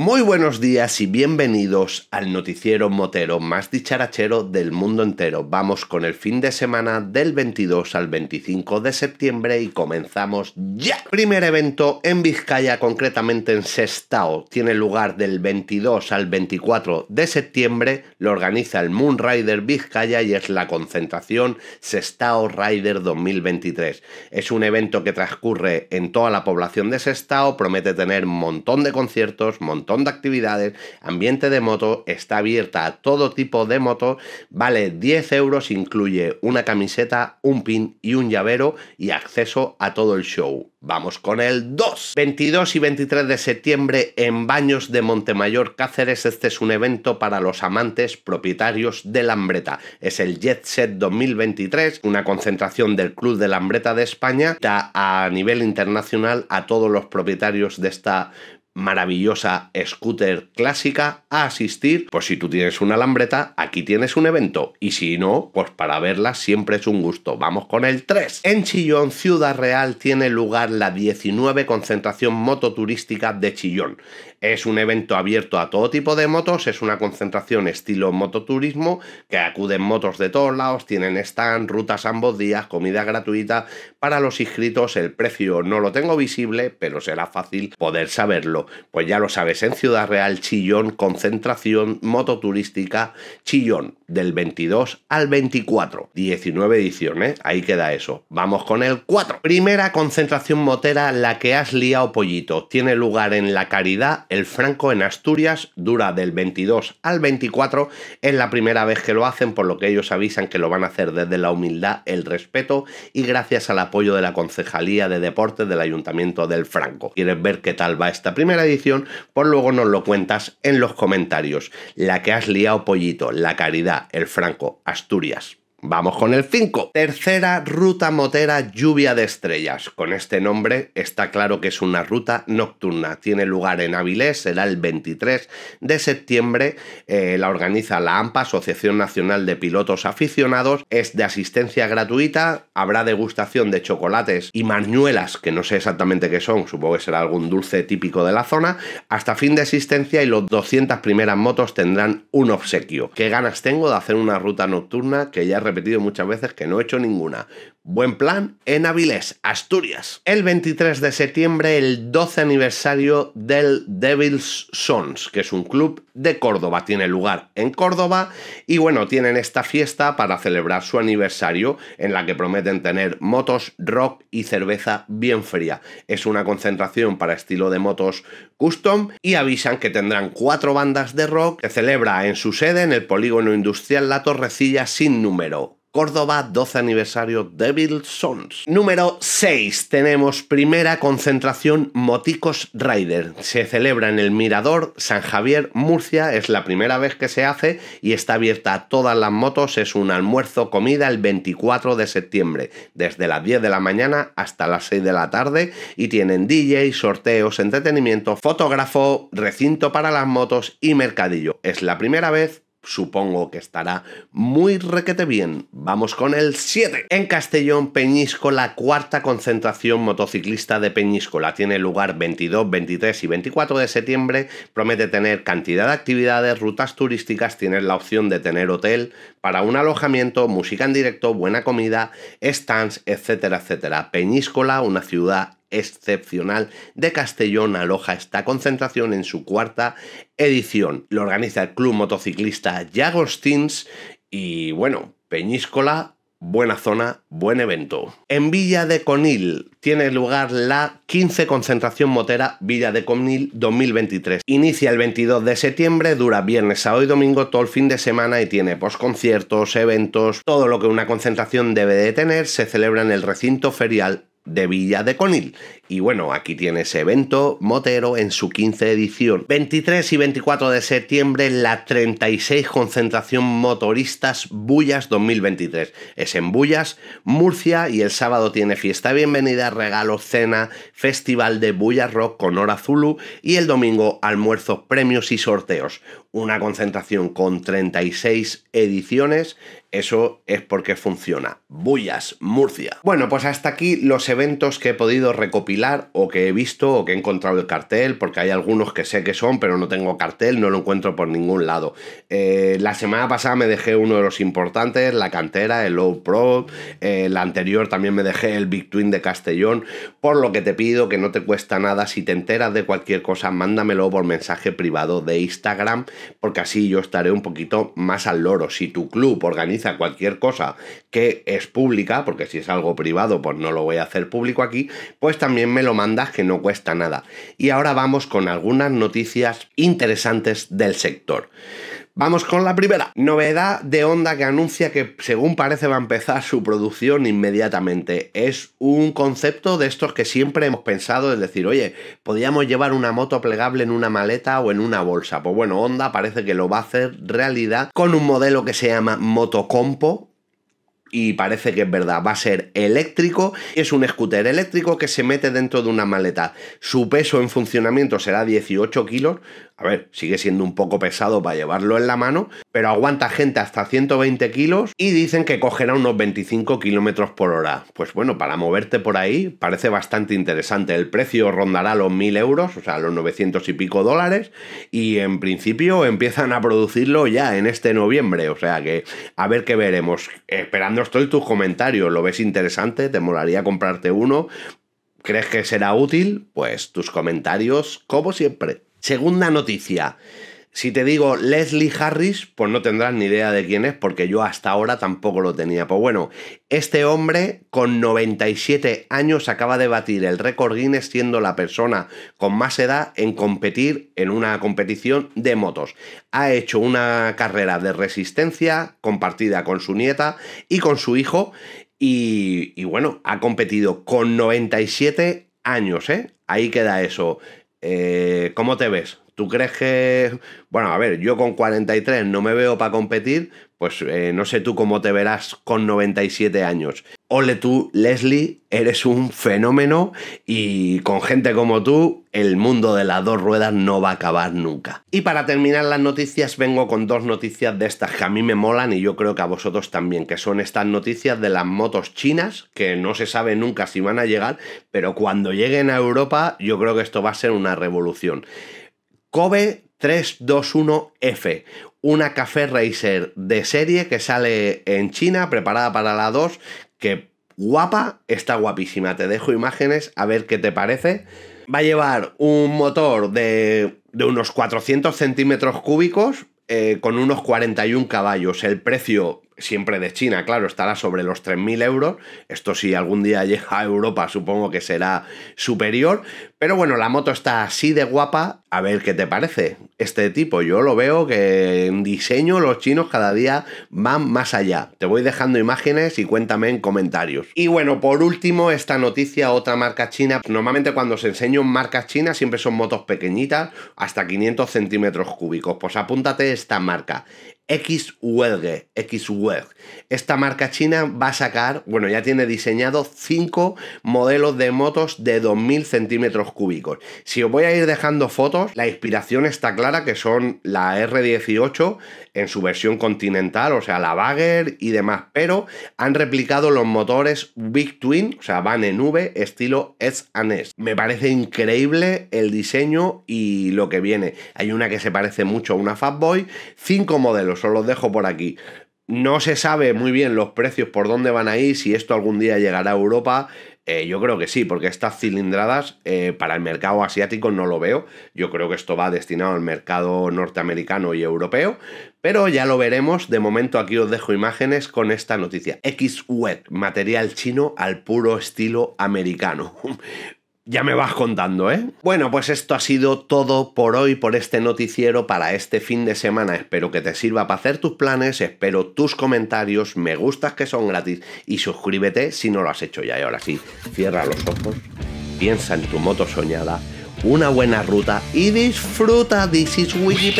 Muy buenos días y bienvenidos al noticiero motero más dicharachero del mundo entero. Vamos con el fin de semana del 22 al 25 de septiembre y comenzamos ya. Primer evento en Vizcaya, concretamente en Sestao. Tiene lugar del 22 al 24 de septiembre. Lo organiza el Moon Rider Vizcaya y es la concentración Sestao Rider 2023. Es un evento que transcurre en toda la población de Sestao. Promete tener un montón de conciertos, montón de actividades, ambiente de moto, está abierta a todo tipo de moto, vale 10 euros, incluye una camiseta, un pin y un llavero y acceso a todo el show. Vamos con el 2. 22 y 23 de septiembre en Baños de Montemayor Cáceres. Este es un evento para los amantes propietarios de Lambreta. Es el Jet Set 2023, una concentración del Club de Lambreta de España a nivel internacional a todos los propietarios de esta maravillosa scooter clásica a asistir. Pues si tú tienes una lambreta, aquí tienes un evento. Y si no, pues para verla siempre es un gusto. Vamos con el 3. En Chillón, Ciudad Real, tiene lugar la 19 concentración mototurística de Chillón. Es un evento abierto a todo tipo de motos, es una concentración estilo mototurismo, que acuden motos de todos lados, tienen stand, rutas ambos días, comida gratuita. Para los inscritos el precio no lo tengo visible, pero será fácil poder saberlo. Pues ya lo sabes, en Ciudad Real, Chillón, concentración mototurística Chillón, del 22 al 24. 19 ediciones, ahí queda eso. Vamos con el 4. Primera concentración motera, la que has liado pollito. Tiene lugar en La Caridad, el Franco, en Asturias. Dura del 22 al 24. Es la primera vez que lo hacen, por lo que ellos avisan que lo van a hacer desde la humildad, el respeto y gracias al apoyo de la Concejalía de Deportes del Ayuntamiento del Franco. ¿Quieres ver qué tal va esta primera? primera edición, por pues luego nos lo cuentas en los comentarios. La que has liado pollito, la caridad, el franco, Asturias. Vamos con el 5. Tercera ruta motera lluvia de estrellas. Con este nombre está claro que es una ruta nocturna. Tiene lugar en Avilés, será el 23 de septiembre. Eh, la organiza la AMPA, Asociación Nacional de Pilotos Aficionados. Es de asistencia gratuita. Habrá degustación de chocolates y manuelas que no sé exactamente qué son, supongo que será algún dulce típico de la zona, hasta fin de asistencia y los 200 primeras motos tendrán un obsequio. Qué ganas tengo de hacer una ruta nocturna que ya repetido muchas veces que no he hecho ninguna. Buen plan en Avilés, Asturias. El 23 de septiembre, el 12 aniversario del Devil's Sons, que es un club de Córdoba. Tiene lugar en Córdoba y bueno, tienen esta fiesta para celebrar su aniversario en la que prometen tener motos, rock y cerveza bien fría. Es una concentración para estilo de motos custom y avisan que tendrán cuatro bandas de rock que celebra en su sede en el polígono industrial La Torrecilla sin número. Córdoba 12 aniversario Devil Sons. Número 6. Tenemos primera concentración Moticos Rider. Se celebra en el Mirador San Javier, Murcia. Es la primera vez que se hace y está abierta a todas las motos. Es un almuerzo comida el 24 de septiembre, desde las 10 de la mañana hasta las 6 de la tarde. Y tienen DJ, sorteos, entretenimiento, fotógrafo, recinto para las motos y mercadillo. Es la primera vez supongo que estará muy requete bien. Vamos con el 7. En Castellón, Peñíscola, cuarta concentración motociclista de Peñíscola. Tiene lugar 22, 23 y 24 de septiembre. Promete tener cantidad de actividades, rutas turísticas, tienes la opción de tener hotel para un alojamiento, música en directo, buena comida, stands, etcétera, etcétera. Peñíscola, una ciudad excepcional de Castellón aloja esta concentración en su cuarta edición. Lo organiza el club motociclista Jagostins y bueno, Peñíscola buena zona, buen evento. En Villa de Conil tiene lugar la 15 concentración motera Villa de Conil 2023. Inicia el 22 de septiembre, dura viernes, sábado y domingo todo el fin de semana y tiene posconciertos, eventos, todo lo que una concentración debe de tener se celebra en el recinto ferial de Villa de Conil. Y bueno, aquí tiene ese evento Motero en su 15 edición. 23 y 24 de septiembre, la 36 concentración motoristas Bullas 2023. Es en Bullas, Murcia, y el sábado tiene fiesta bienvenida, regalo, cena, festival de Bullas Rock con hora Zulu, y el domingo almuerzos, premios y sorteos. Una concentración con 36 ediciones eso es porque funciona. Bullas, Murcia. Bueno, pues hasta aquí los eventos que he podido recopilar o que he visto o que he encontrado el cartel, porque hay algunos que sé que son, pero no tengo cartel, no lo encuentro por ningún lado. Eh, la semana pasada me dejé uno de los importantes, la cantera, el Low Pro, eh, la anterior también me dejé el Big Twin de Castellón, por lo que te pido que no te cuesta nada, si te enteras de cualquier cosa, mándamelo por mensaje privado de Instagram, porque así yo estaré un poquito más al loro. Si tu club organiza cualquier cosa que es pública, porque si es algo privado, pues no lo voy a hacer público aquí, pues también me lo mandas que no cuesta nada. Y ahora vamos con algunas noticias interesantes del sector. Vamos con la primera. Novedad de Honda que anuncia que según parece va a empezar su producción inmediatamente. Es un concepto de estos que siempre hemos pensado, es decir, oye, podríamos llevar una moto plegable en una maleta o en una bolsa. Pues bueno, Honda parece que lo va a hacer realidad con un modelo que se llama Motocompo, y parece que es verdad, va a ser eléctrico. Es un scooter eléctrico que se mete dentro de una maleta. Su peso en funcionamiento será 18 kilos, a ver, sigue siendo un poco pesado para llevarlo en la mano, pero aguanta gente hasta 120 kilos y dicen que cogerá unos 25 kilómetros por hora. Pues bueno, para moverte por ahí parece bastante interesante. El precio rondará los 1000 euros, o sea, los 900 y pico dólares, y en principio empiezan a producirlo ya en este noviembre. O sea que a ver qué veremos. Esperando estoy tus comentarios. ¿Lo ves interesante? ¿Te molaría comprarte uno? ¿Crees que será útil? Pues tus comentarios, como siempre. Segunda noticia. Si te digo Leslie Harris, pues no tendrás ni idea de quién es, porque yo hasta ahora tampoco lo tenía. Pues bueno, este hombre con 97 años acaba de batir el récord Guinness siendo la persona con más edad en competir en una competición de motos. Ha hecho una carrera de resistencia compartida con su nieta y con su hijo. Y, y bueno, ha competido con 97 años, ¿eh? Ahí queda eso. Eh, ¿cómo te ves? ¿Tú crees que.? Bueno, a ver, yo con 43 no me veo para competir, pues eh, no sé tú cómo te verás con 97 años. Ole tú, Leslie, eres un fenómeno y con gente como tú, el mundo de las dos ruedas no va a acabar nunca. Y para terminar las noticias, vengo con dos noticias de estas que a mí me molan y yo creo que a vosotros también, que son estas noticias de las motos chinas, que no se sabe nunca si van a llegar, pero cuando lleguen a Europa, yo creo que esto va a ser una revolución. Kobe 321F, una Café Racer de serie que sale en China, preparada para la 2, que guapa, está guapísima. Te dejo imágenes a ver qué te parece. Va a llevar un motor de, de unos 400 centímetros cúbicos eh, con unos 41 caballos. El precio siempre de China, claro, estará sobre los 3.000 euros. Esto si algún día llega a Europa supongo que será superior. Pero bueno, la moto está así de guapa. A ver qué te parece este tipo. Yo lo veo que en diseño los chinos cada día van más allá. Te voy dejando imágenes y cuéntame en comentarios. Y bueno, por último, esta noticia, otra marca china. Normalmente cuando se enseñan marcas chinas siempre son motos pequeñitas, hasta 500 centímetros cúbicos. Pues apúntate esta marca x Xwerge. Esta marca china va a sacar, bueno, ya tiene diseñado 5 modelos de motos de 2000 centímetros cúbicos. Si os voy a ir dejando fotos, la inspiración está clara que son la R18 en su versión continental, o sea, la Bagger y demás, pero han replicado los motores Big Twin, o sea, van en V, estilo S&S. Me parece increíble el diseño y lo que viene. Hay una que se parece mucho a una Fatboy, 5 modelos os los dejo por aquí. No se sabe muy bien los precios por dónde van a ir, si esto algún día llegará a Europa. Eh, yo creo que sí, porque estas cilindradas eh, para el mercado asiático no lo veo. Yo creo que esto va destinado al mercado norteamericano y europeo, pero ya lo veremos. De momento aquí os dejo imágenes con esta noticia. x web material chino al puro estilo americano. Ya me vas contando, ¿eh? Bueno, pues esto ha sido todo por hoy, por este noticiero, para este fin de semana. Espero que te sirva para hacer tus planes, espero tus comentarios, me gustas que son gratis y suscríbete si no lo has hecho ya. Y ahora sí, cierra los ojos, piensa en tu moto soñada, una buena ruta y disfruta. This is Wiki